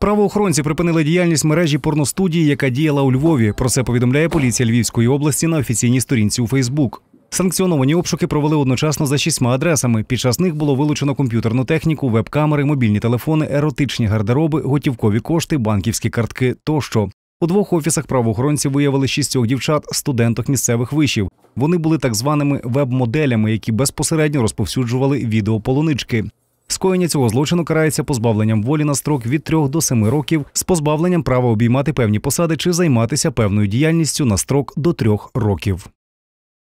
Правоохоронці припинили діяльність мережі порностудії, яка діяла у Львові. Про це повідомляє поліція Львівської області на офіційній сторінці у Фейсбук. Санкціоновані обшуки провели одночасно за шістьма адресами. Під час них було вилучено комп'ютерну техніку, веб-камери, мобільні телефони, еротичні гардероби, готівкові кошти, банківські картки тощо. У двох офісах правоохоронці виявили шістьох дівчат, студенток місцевих вишів. Вони були так званими веб-моделями, які безпосередньо розповсюджували відеополонички. Скоєння цього злочину карається позбавленням волі на строк від 3 до 7 років, з позбавленням права обіймати певні посади чи займатися певною діяльністю на строк до 3 років.